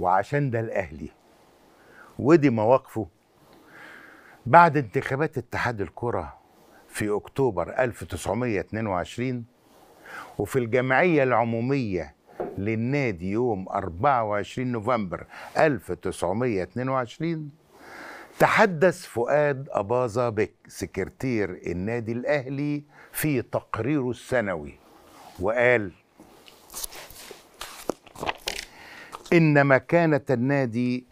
وعشان ده الاهلي ودي مواقفه بعد انتخابات اتحاد الكره في اكتوبر 1922 وفي الجمعيه العموميه للنادي يوم 24 نوفمبر 1922 تحدث فؤاد أباظة بك سكرتير النادي الأهلي في تقريره السنوي وقال إن مكانة النادي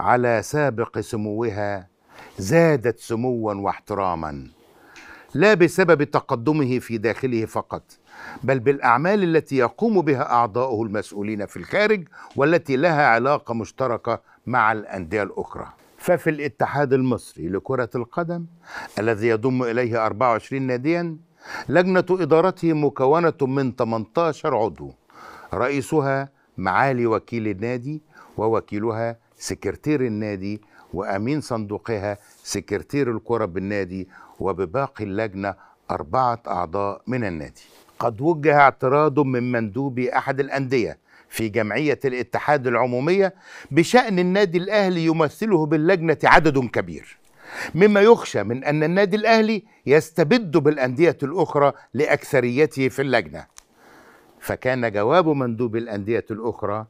على سابق سموها زادت سموا واحتراما لا بسبب تقدمه في داخله فقط بل بالاعمال التي يقوم بها اعضاؤه المسؤولين في الخارج والتي لها علاقه مشتركه مع الانديه الاخرى ففي الاتحاد المصري لكره القدم الذي يضم اليه 24 ناديا لجنه ادارته مكونه من 18 عضو رئيسها معالي وكيل النادي ووكيلها سكرتير النادي وأمين صندوقها سكرتير الكرة بالنادي وبباقي اللجنة أربعة أعضاء من النادي قد وجه اعتراض من مندوبي أحد الأندية في جمعية الاتحاد العمومية بشأن النادي الأهلي يمثله باللجنة عدد كبير مما يخشى من أن النادي الأهلي يستبد بالأندية الأخرى لأكثريته في اللجنة فكان جواب مندوب الأندية الأخرى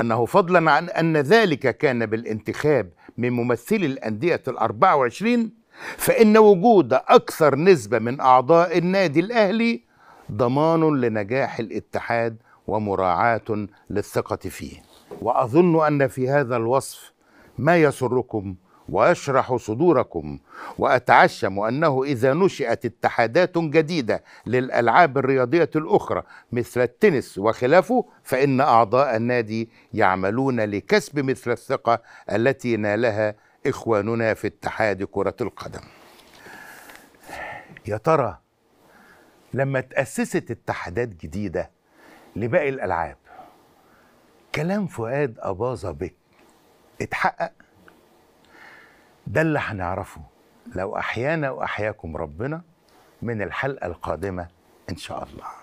أنه فضلا عن أن ذلك كان بالانتخاب من ممثلي الأندية الأربعة وعشرين فإن وجود أكثر نسبة من أعضاء النادي الأهلي ضمان لنجاح الاتحاد ومراعاة للثقة فيه وأظن أن في هذا الوصف ما يسركم واشرح صدوركم واتعشم انه اذا نشئت اتحادات جديده للالعاب الرياضيه الاخرى مثل التنس وخلافه فان اعضاء النادي يعملون لكسب مثل الثقه التي نالها اخواننا في اتحاد كره القدم. يا ترى لما تاسست اتحادات جديده لباقي الالعاب كلام فؤاد اباظه بك اتحقق ده اللي هنعرفه لو أحيانا وأحياكم ربنا من الحلقة القادمة إن شاء الله